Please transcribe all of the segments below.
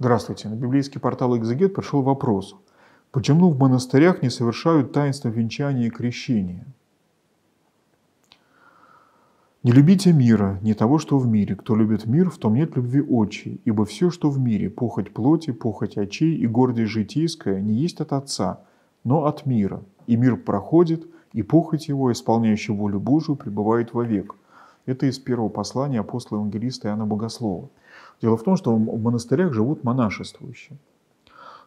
Здравствуйте. На библейский портал «Экзегет» пришел вопрос. Почему в монастырях не совершают таинство венчания и крещения? «Не любите мира, не того, что в мире. Кто любит мир, в том нет любви очи. Ибо все, что в мире, похоть плоти, похоть очей и гордость житейская, не есть от Отца, но от мира. И мир проходит, и похоть его, исполняющий волю Божию, пребывает вовек». Это из первого послания апостола-евангелиста Иоанна Богослова – Дело в том, что в монастырях живут монашествующие.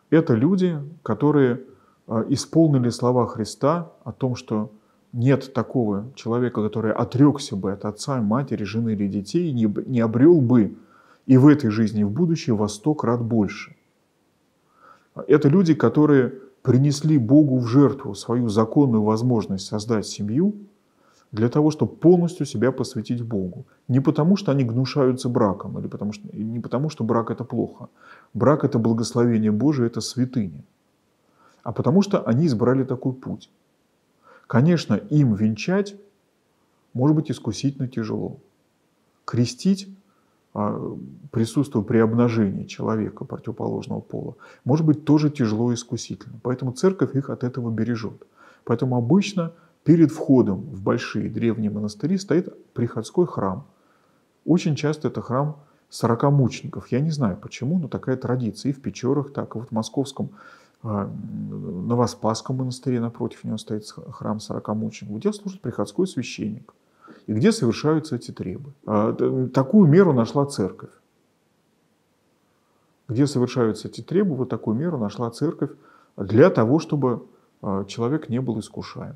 Это люди, которые а, исполнили слова Христа о том, что нет такого человека, который отрекся бы от отца, матери, жены или детей, не, обрел бы и в этой жизни, и в будущей во сто крат больше. Это люди, которые принесли Богу в жертву свою законную возможность создать семью – для того, чтобы полностью себя посвятить Богу. Не потому, что они гнушаются браком, или потому, что, не потому, что брак – это плохо. Брак – это благословение Божие, это святыня. А потому, что они избрали такой путь. Конечно, им венчать может быть искусительно тяжело. Крестить а, присутствие при обнажении человека противоположного пола, может быть тоже тяжело и искусительно. Поэтому церковь их от этого бережет. Поэтому обычно – Перед входом в большие древние монастыри стоит приходской храм. Очень часто это храм сорокомучеников. Я не знаю почему, но такая традиция. И в Печорах так, и вот в московском а, Новоспасском монастыре напротив него стоит храм сорокомучеников, где служит приходской священник и где совершаются эти требы. А, такую меру нашла церковь. Где совершаются эти требы, вот такую меру нашла церковь для того, чтобы а, человек не был искушаем.